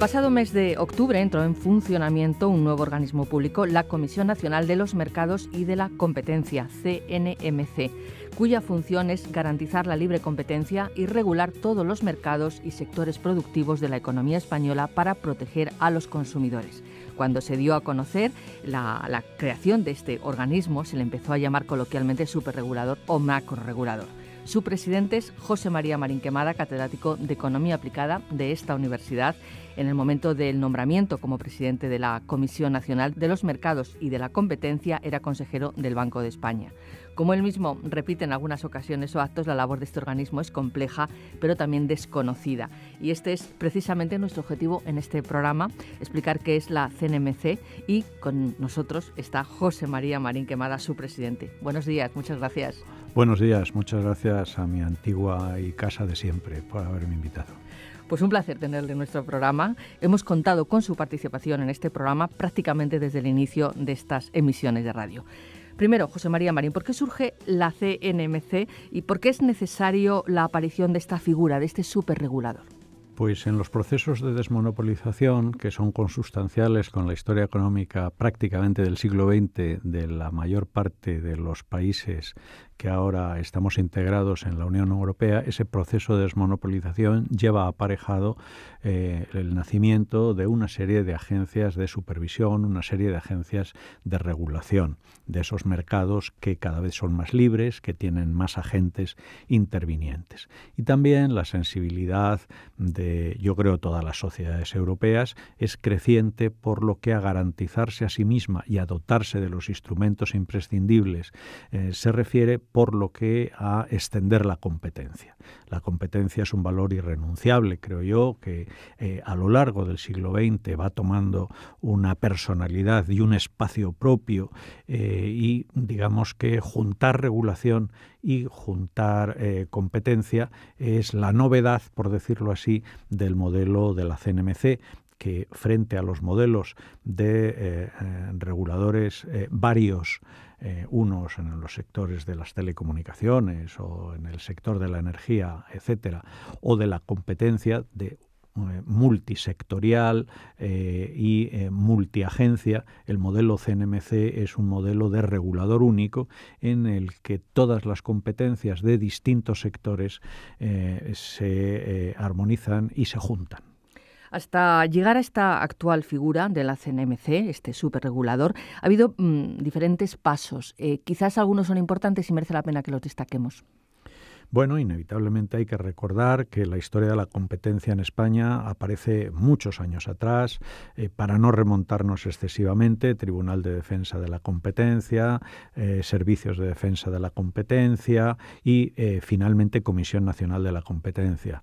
pasado mes de octubre entró en funcionamiento un nuevo organismo público, la Comisión Nacional de los Mercados y de la Competencia, CNMC, cuya función es garantizar la libre competencia y regular todos los mercados y sectores productivos de la economía española para proteger a los consumidores. Cuando se dio a conocer la, la creación de este organismo, se le empezó a llamar coloquialmente superregulador o macroregulador. Su presidente es José María Marín Quemada, catedrático de Economía Aplicada de esta universidad. En el momento del nombramiento como presidente de la Comisión Nacional de los Mercados y de la Competencia, era consejero del Banco de España. Como él mismo repite en algunas ocasiones o actos, la labor de este organismo es compleja, pero también desconocida. Y este es precisamente nuestro objetivo en este programa, explicar qué es la CNMC y con nosotros está José María Marín Quemada, su presidente. Buenos días, muchas gracias. Buenos días, muchas gracias a mi antigua y casa de siempre por haberme invitado. Pues un placer tenerle en nuestro programa. Hemos contado con su participación en este programa prácticamente desde el inicio de estas emisiones de radio. Primero, José María Marín, ¿por qué surge la CNMC y por qué es necesario la aparición de esta figura, de este superregulador? Pues en los procesos de desmonopolización, que son consustanciales con la historia económica prácticamente del siglo XX de la mayor parte de los países que ahora estamos integrados en la Unión Europea, ese proceso de desmonopolización lleva aparejado eh, el nacimiento de una serie de agencias de supervisión, una serie de agencias de regulación de esos mercados que cada vez son más libres, que tienen más agentes intervinientes. Y también la sensibilidad de, yo creo, todas las sociedades europeas es creciente por lo que a garantizarse a sí misma y a dotarse de los instrumentos imprescindibles eh, se refiere, por lo que a extender la competencia. La competencia es un valor irrenunciable, creo yo, que eh, a lo largo del siglo XX va tomando una personalidad y un espacio propio eh, y digamos que juntar regulación y juntar eh, competencia es la novedad, por decirlo así, del modelo de la CNMC que frente a los modelos de reguladores varios, eh, unos en los sectores de las telecomunicaciones o en el sector de la energía, etcétera, o de la competencia eh, multisectorial eh, y multiagencia. El modelo CNMC es un modelo de regulador único en el que todas las competencias de distintos sectores se armonizan y se juntan. Hasta llegar a esta actual figura de la CNMC, este superregulador, ha habido mm, diferentes pasos. Eh, quizás algunos son importantes y merece la pena que los destaquemos. Bueno, inevitablemente hay que recordar que la historia de la competencia en España aparece muchos años atrás. Eh, para no remontarnos excesivamente, Tribunal de Defensa de la Competencia, eh, Servicios de Defensa de la Competencia y finalmente Comisión Nacional de la Competencia.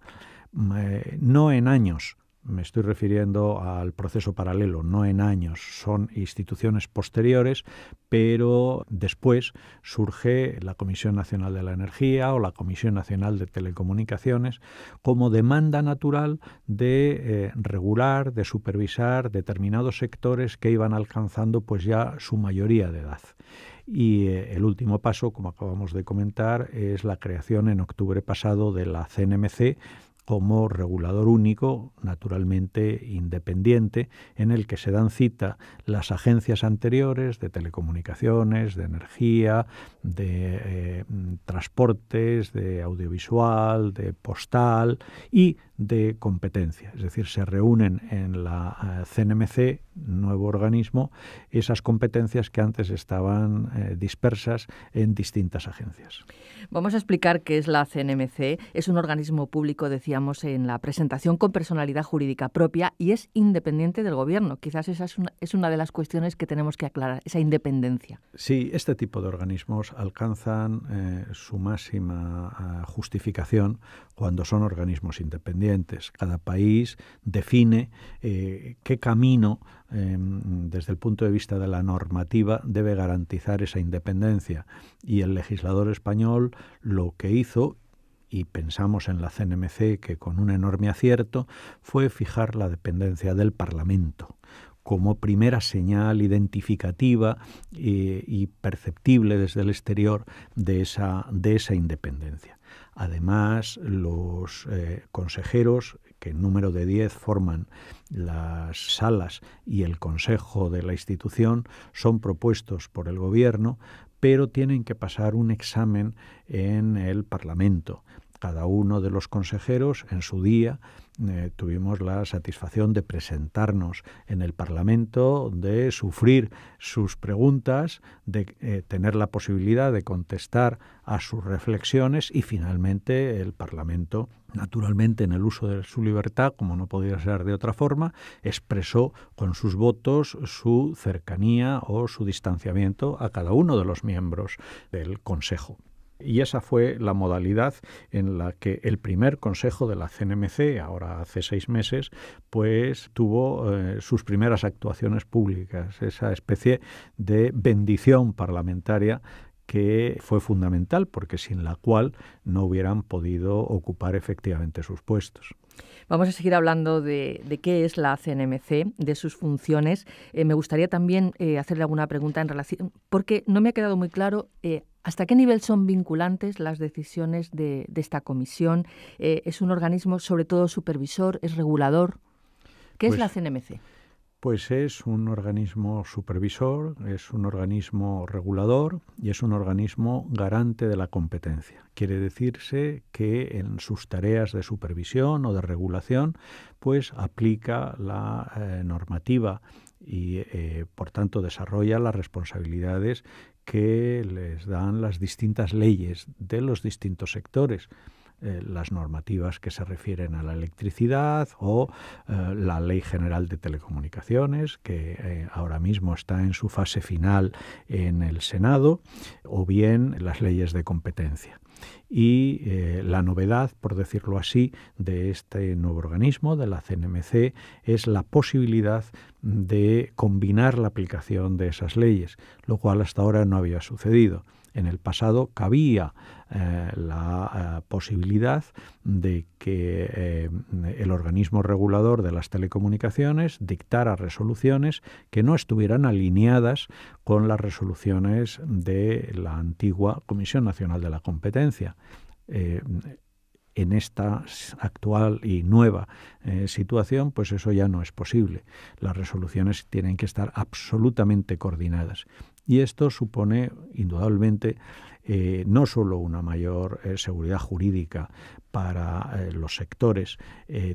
Mm, no en años, me estoy refiriendo al proceso paralelo, no en años, son instituciones posteriores, pero después surge la Comisión Nacional de la Energía o la Comisión Nacional de Telecomunicaciones como demanda natural de eh, regular, de supervisar determinados sectores que iban alcanzando pues ya su mayoría de edad. Y eh, el último paso, como acabamos de comentar, es la creación en octubre pasado de la CNMC, como regulador único, naturalmente independiente, en el que se dan cita las agencias anteriores de telecomunicaciones, de energía, de eh, transportes, de audiovisual, de postal y de competencia. Es decir, se reúnen en la CNMC eh, nuevo organismo esas competencias que antes estaban eh, dispersas en distintas agencias. Vamos a explicar qué es la CNMC. Es un organismo público, decíamos en la presentación, con personalidad jurídica propia y es independiente del gobierno. Quizás esa es una, de las cuestiones que tenemos que aclarar, esa independencia. Sí, este tipo de organismos alcanzan eh, su máxima eh, justificación cuando son organismos independientes. Cada país define eh, qué camino, em, desde el punto de vista de la normativa, debe garantizar esa independencia. Y el legislador español lo que hizo y pensamos en la CNMC que con un enorme acierto fue fijar la dependencia del Parlamento como primera señal identificativa eh, y perceptible desde el exterior de esa, independencia. Además, los eh, consejeros, que en número de 10 forman las salas y el consejo de la institución, son propuestos por el gobierno, pero tienen que pasar un examen en el Parlamento. Cada uno de los consejeros, en su día, eh, tuvimos la satisfacción de presentarnos en el Parlamento, de sufrir sus preguntas, de eh, tener la posibilidad de contestar a sus reflexiones y finalmente el Parlamento, naturalmente en el uso de su libertad, como no podía ser de otra forma, expresó con sus votos su cercanía o su distanciamiento a cada uno de los miembros del Consejo. Y esa fue la modalidad en la que el primer consejo de la CNMC, ahora hace seis meses, pues tuvo eh, sus primeras actuaciones públicas, esa especie de bendición parlamentaria que fue fundamental porque sin la cual no hubieran podido ocupar efectivamente sus puestos. Vamos a seguir hablando de, qué es la CNMC, de sus funciones. Eh, me gustaría también eh, hacerle alguna pregunta en relación, porque no me ha quedado muy claro ¿Hasta qué nivel son vinculantes las decisiones de, esta comisión? Eh, ¿Es un organismo sobre todo supervisor? ¿Es regulador? ¿Qué es la CNMC? Pues, pues es un organismo supervisor, es un organismo regulador y es un organismo garante de la competencia. Quiere decirse que en sus tareas de supervisión o de regulación, pues aplica la eh, normativa y eh, por tanto desarrolla las responsabilidades que les dan las distintas leyes de los distintos sectores. Eh, las normativas que se refieren a la electricidad o eh, la Ley General de Telecomunicaciones, que eh, ahora mismo está en su fase final en el Senado, o bien las leyes de competencia. Y la novedad, por decirlo así, de este nuevo organismo, de la CNMC, es la posibilidad de combinar la aplicación de esas leyes, lo cual hasta ahora no había sucedido en el pasado cabía eh, la eh, posibilidad de que eh, el organismo regulador de las telecomunicaciones dictara resoluciones que no estuvieran alineadas con las resoluciones de la antigua Comisión Nacional de la Competencia en esta actual y nueva situación, pues eso ya no es posible. Las resoluciones tienen que estar absolutamente coordinadas. Y esto supone, indudablemente, eh, no solo una mayor eh, seguridad jurídica para eh, los sectores,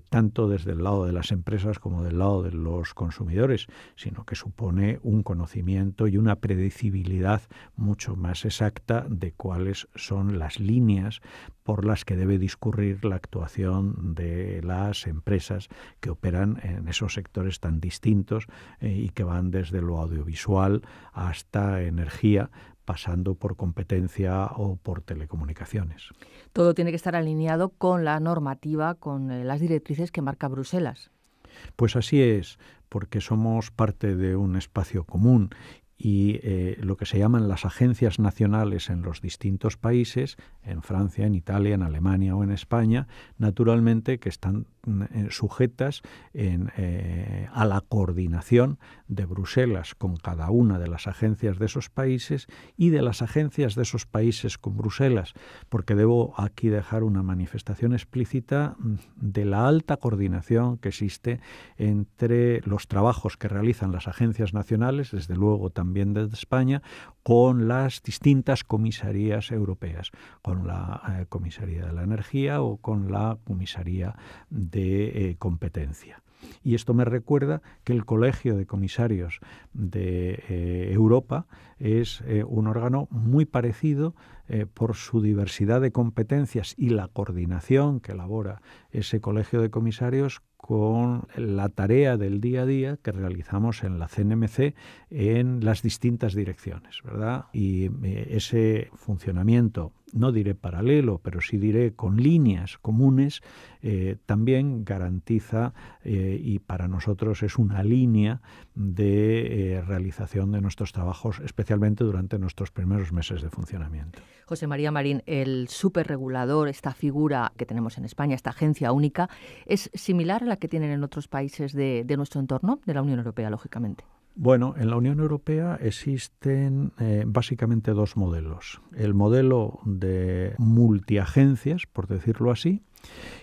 tanto desde el lado de las empresas como del lado de los consumidores, sino que supone un conocimiento y una predecibilidad mucho más exacta de cuáles son las líneas por las que debe discurrir la actuación de las empresas que operan en esos sectores tan distintos y que van desde lo audiovisual hasta energía pasando por competencia o por telecomunicaciones. Todo tiene que estar alineado con la normativa, con eh, las directrices que marca Bruselas. Pues así es, porque somos parte de un espacio común y eh, lo que se llaman las agencias nacionales en los distintos países, en Francia, en Italia, en Alemania o en España, naturalmente que están mm, eh, sujetas eh, a la coordinación de Bruselas con cada una de las agencias de esos países y de las agencias de esos países con Bruselas, porque debo aquí dejar una manifestación explícita mm, de la alta coordinación que existe entre los trabajos que realizan las agencias nacionales, desde luego también también desde España, con las distintas comisarías europeas, con la eh, comisaría de la energía o con la comisaría de eh, competencia. Y esto me recuerda que el Colegio de Comisarios de eh, Europa es un órgano muy parecido por su diversidad de competencias y la coordinación que elabora ese Colegio de Comisarios con la tarea del día a día que realizamos en la CNMC en las distintas direcciones, ¿verdad? Y eh, ese funcionamiento no diré paralelo, pero sí diré con líneas comunes, eh, también garantiza eh, y para nosotros es una línea de realización de nuestros trabajos, especialmente durante nuestros primeros meses de funcionamiento. José María Marín, el superregulador, esta figura que tenemos en España, esta agencia única, es similar a que tienen en otros países de, nuestro entorno, de la Unión Europea, lógicamente? Bueno, en la Unión Europea existen eh, básicamente dos modelos. El modelo de multiagencias, por decirlo así,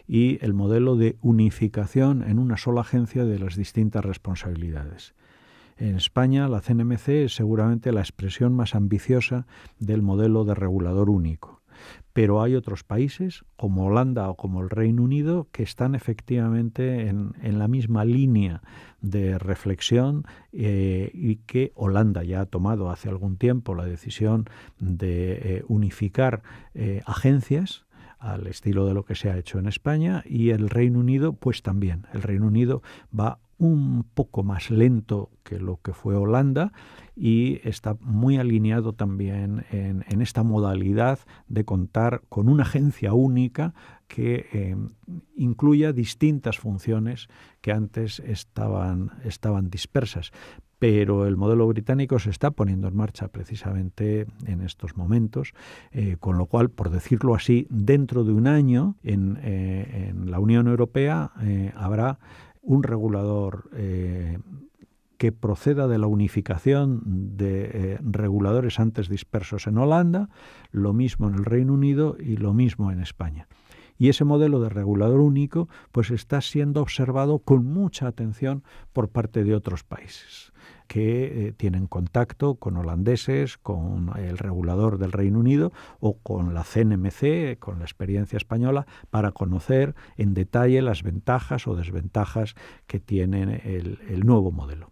y el modelo de unificación en una sola agencia de las distintas responsabilidades. En España, la CNMC es seguramente la expresión más ambiciosa del modelo de regulador único. Pero hay otros países, como Holanda o como el Reino Unido, que están efectivamente en, la misma línea de reflexión eh, y que Holanda ya ha tomado hace algún tiempo la decisión de eh, unificar eh, agencias al estilo de lo que se ha hecho en España y el Reino Unido pues también. El Reino Unido va un poco más lento que lo que fue Holanda y está muy alineado también en, esta modalidad de contar con una agencia única que eh, incluya distintas funciones que antes estaban, estaban dispersas pero el modelo británico se está poniendo en marcha precisamente en estos momentos, eh, con lo cual, por decirlo así, dentro de un año en, eh, la Unión Europea habrá un regulador que proceda de la unificación de eh, reguladores antes dispersos en Holanda, lo mismo en el Reino Unido y lo mismo en España. Y ese modelo de regulador único pues está siendo observado con mucha atención por parte de otros países que eh, tienen contacto con holandeses, con el regulador del Reino Unido o con la CNMC, con la experiencia española, para conocer en detalle las ventajas o desventajas que tiene el nuevo modelo.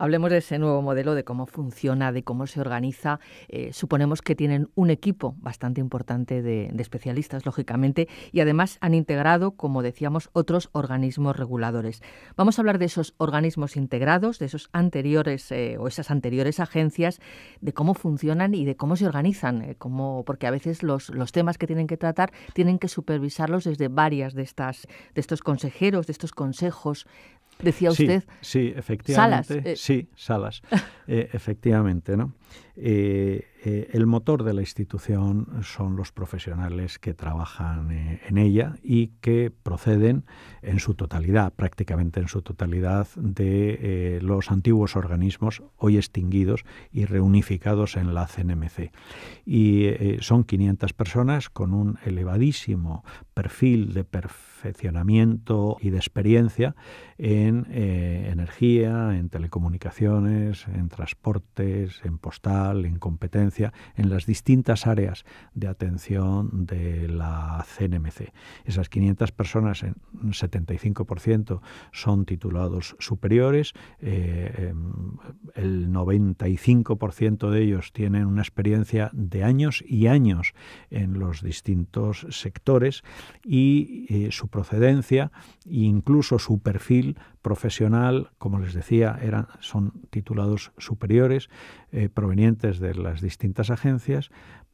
Hablemos de ese nuevo modelo, de cómo funciona, de cómo se organiza. Eh, suponemos que tienen un equipo bastante importante de, especialistas, lógicamente, y además han integrado, como decíamos, otros organismos reguladores. Vamos a hablar de esos organismos integrados, de esos anteriores eh, o esas anteriores agencias, de cómo funcionan y de cómo se organizan, eh, porque a veces los, los temas que tienen que tratar tienen que supervisarlos desde varias de estas de estos consejeros, de estos consejos. Decía usted, sí, efectivamente. Salas, Sí, Salas, eh, efectivamente, ¿no? Eh, eh, el motor de la institución son los profesionales que trabajan eh, en ella y que proceden en su totalidad, prácticamente en su totalidad, de eh, los antiguos organismos hoy extinguidos y reunificados en la CNMC. Y son 500 personas con un elevadísimo perfil de perfeccionamiento y de experiencia en energía, en telecomunicaciones, en transportes, en postal, en competencia en las distintas áreas de atención de la CNMC. Esas 500 personas, en 75% son titulados superiores, eh, em, el 95% de ellos tienen una experiencia de años y años en los distintos sectores y eh, su procedencia e incluso su perfil profesional, como les decía, eran, son titulados superiores, eh, provenientes de las distintas agencias,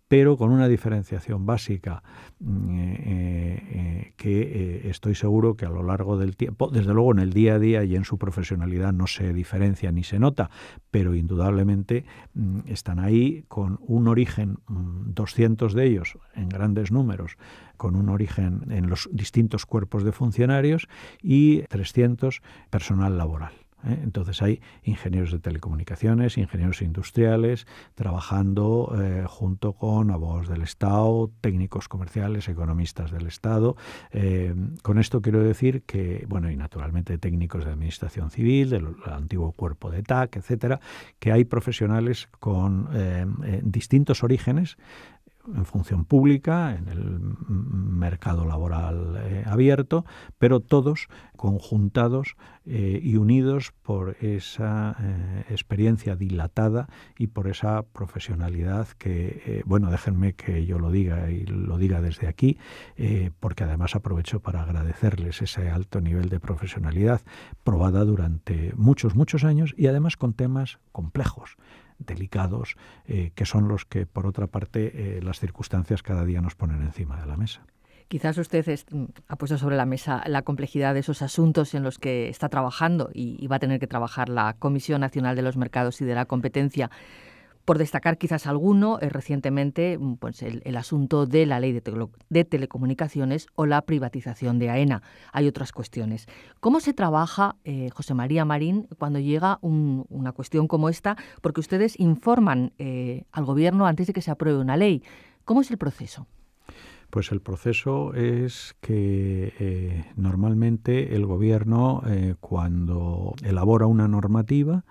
pero con una diferenciación básica mm, eh, eh, que estoy seguro que a lo largo del tiempo, desde luego en el día a día y en su profesionalidad no se diferencia ni se nota, pero indudablemente mm, están ahí con un origen, 200 mm, de ellos en grandes números, con un origen en los distintos cuerpos de funcionarios y 300 personal laboral. ¿eh? Entonces hay ingenieros de telecomunicaciones, ingenieros industriales, trabajando eh, junto con abogados del Estado, técnicos comerciales, economistas del Estado. Eh, con esto quiero decir que, bueno, y naturalmente técnicos de administración civil, del antiguo cuerpo de e TAC, etcétera, que hay profesionales con distintos orígenes en función pública, en el mercado laboral eh, abierto, pero todos conjuntados eh, y unidos por esa eh, experiencia dilatada y por esa profesionalidad que, bueno, déjenme que yo lo diga y lo diga desde aquí, porque además aprovecho para agradecerles ese alto nivel de profesionalidad probada durante muchos, muchos años y además con temas complejos delicados, eh, que son los que, por otra parte, eh, las circunstancias cada día nos ponen encima de la mesa. Quizás usted mm, ha puesto sobre la mesa la complejidad de esos asuntos en los que está trabajando y va a tener que trabajar la Comisión Nacional de los Mercados y de la Competencia. Por destacar quizás alguno, eh, recientemente mm, pues el, asunto de la ley de, telecomunicaciones o la privatización de AENA. Hay otras cuestiones. ¿Cómo se trabaja, eh, José María Marín, cuando llega una cuestión como esta? Porque ustedes informan eh, al Gobierno antes de que se apruebe una ley. ¿Cómo es el proceso? Pues el proceso es que eh, normalmente el gobierno eh, cuando elabora una normativa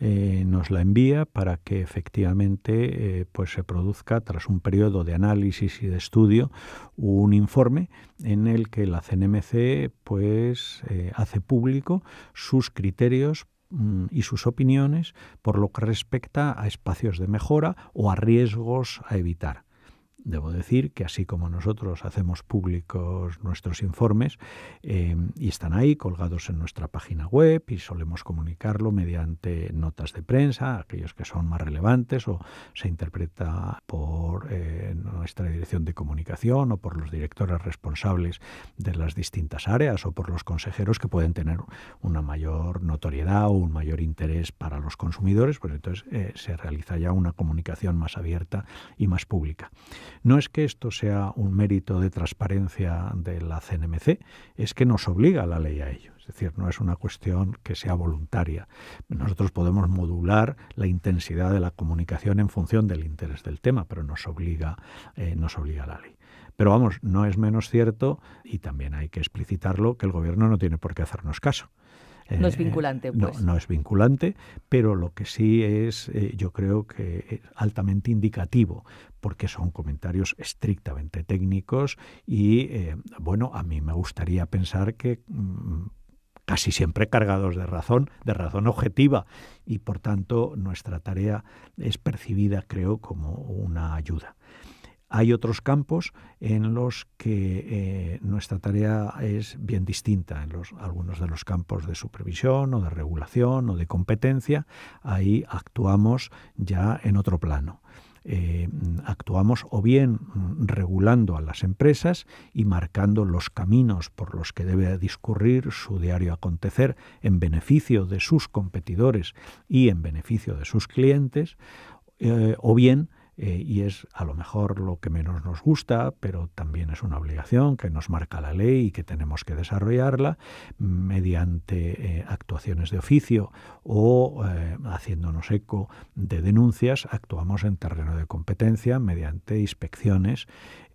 eh, nos la envía para que efectivamente pues se produzca tras un periodo de análisis y de estudio un informe en el que la CNMC pues hace público sus criterios mm, y sus opiniones por lo que respecta a espacios de mejora o a riesgos a evitar. Debo decir que así como nosotros hacemos públicos nuestros informes em, y están ahí colgados en nuestra página web y solemos comunicarlo mediante notas de prensa, aquellos que son más relevantes o se interpreta por eh, nuestra dirección de comunicación o por los directores responsables de las distintas áreas o por los consejeros que pueden tener una mayor notoriedad o un mayor interés para los consumidores, pues entonces eh, se realiza ya una comunicación más abierta y más pública. No es que esto sea un mérito de transparencia de la CNMC, es que nos obliga la ley a ello. Es decir, no es una cuestión que sea voluntaria. Nosotros podemos modular la intensidad de la comunicación en función del interés del tema, pero nos obliga, eh, la ley. Pero vamos, no es menos cierto, y también hay que explicitarlo, que el Gobierno no tiene por qué hacernos caso no es eh, vinculante, pues. No, es vinculante, pero lo que sí es, eh, yo creo que es altamente indicativo, porque son comentarios estrictamente técnicos y, eh, bueno, a mí me gustaría pensar que mm, casi siempre cargados de razón, de razón objetiva, y por tanto nuestra tarea es percibida, creo, como una ayuda. Hay otros campos en los que eh, nuestra tarea es bien distinta. En algunos de los campos de supervisión o de regulación o de competencia, ahí actuamos ya en otro plano. Eh, actuamos o bien regulando a las empresas y marcando los caminos por los que debe discurrir su diario acontecer en beneficio de sus competidores y en beneficio de sus clientes, eh, o bien eh, y es a lo mejor lo que menos nos gusta, pero también es una obligación que nos marca la ley y que tenemos que desarrollarla mm, mediante eh, actuaciones de oficio o eh, haciéndonos eco de denuncias, actuamos en terreno de competencia mediante inspecciones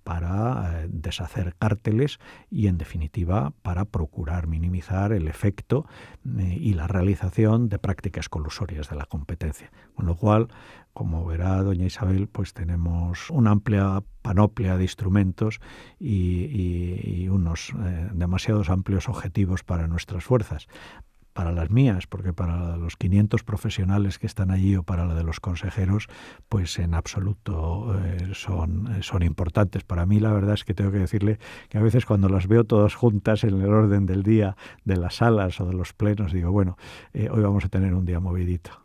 para deshacer cárteles y, en definitiva, para procurar minimizar el efecto y la realización de prácticas colusorias de la competencia. Con lo cual, como verá doña Isabel, pues tenemos una amplia panoplia de instrumentos y, unos eh, demasiados amplios objetivos para nuestras fuerzas para las mías, porque para los 500 profesionales que están allí o para la de los consejeros, pues en absoluto eh, son, eh, son importantes. Para mí la verdad es que tengo que decirle que a veces cuando las veo todas juntas en el orden del día de las salas o de los plenos, digo, bueno, hoy vamos a tener un día movidito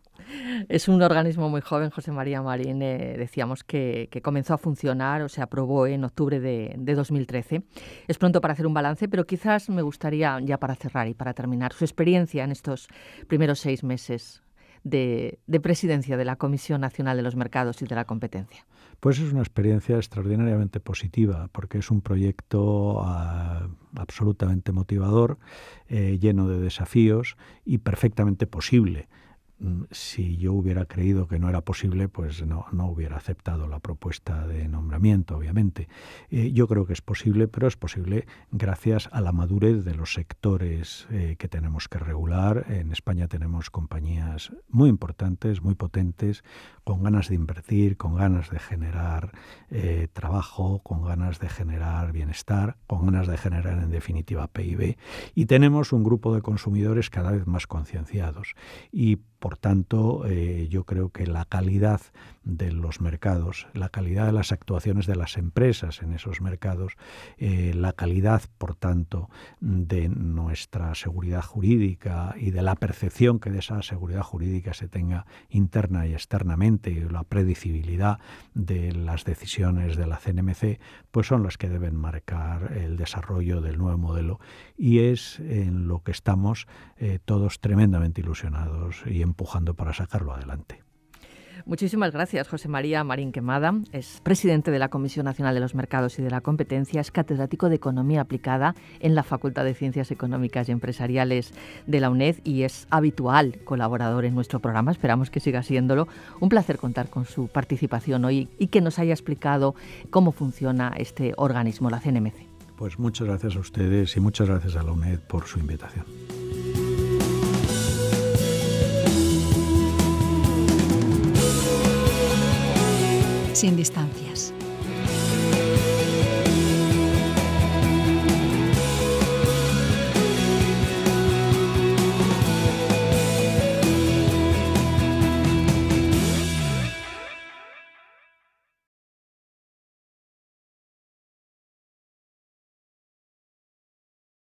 es un organismo muy joven, José María Marín, eh, decíamos que, comenzó a funcionar o se aprobó en octubre de, 2013. Es pronto para hacer un balance, pero quizás me gustaría, ya para cerrar y para terminar, su experiencia en estos primeros seis meses de, presidencia de la Comisión Nacional de los Mercados y de la Competencia? Pues es una experiencia extraordinariamente positiva, porque es un proyecto ah, absolutamente motivador, eh, lleno de desafíos y perfectamente posible. Mm, si yo hubiera creído que no era posible, pues no, hubiera aceptado la propuesta de nombramiento, obviamente. Eh, yo creo que es posible, pero es posible gracias a la madurez de los sectores eh, que tenemos que regular. En España tenemos compañías muy importantes, muy potentes, con ganas de invertir, con ganas de generar eh, trabajo, con ganas de generar bienestar, con ganas de generar, en definitiva, PIB. Y tenemos un grupo de consumidores cada vez más concienciados. Y por tanto, eh, yo creo que la calidad de los mercados, la calidad de las actuaciones de las empresas en esos mercados, eh, la calidad, por tanto, de nuestra seguridad jurídica y de la percepción que de esa seguridad jurídica se tenga interna y externamente, y la predecibilidad de las decisiones de la CNMC, pues son las que deben marcar el desarrollo del nuevo modelo. Y es en lo que estamos eh, todos tremendamente ilusionados y empujando para sacarlo adelante. Muchísimas gracias, José María Marín Quemada. Es presidente de la Comisión Nacional de los Mercados y de la Competencia, es catedrático de Economía Aplicada en la Facultad de Ciencias Económicas y Empresariales de la UNED y es habitual colaborador en nuestro programa. Esperamos que siga siéndolo. Un placer contar con su participación hoy y que nos haya explicado cómo funciona este organismo, la CNMC. Pues muchas gracias a ustedes y muchas gracias a la UNED por su invitación. sin distancia.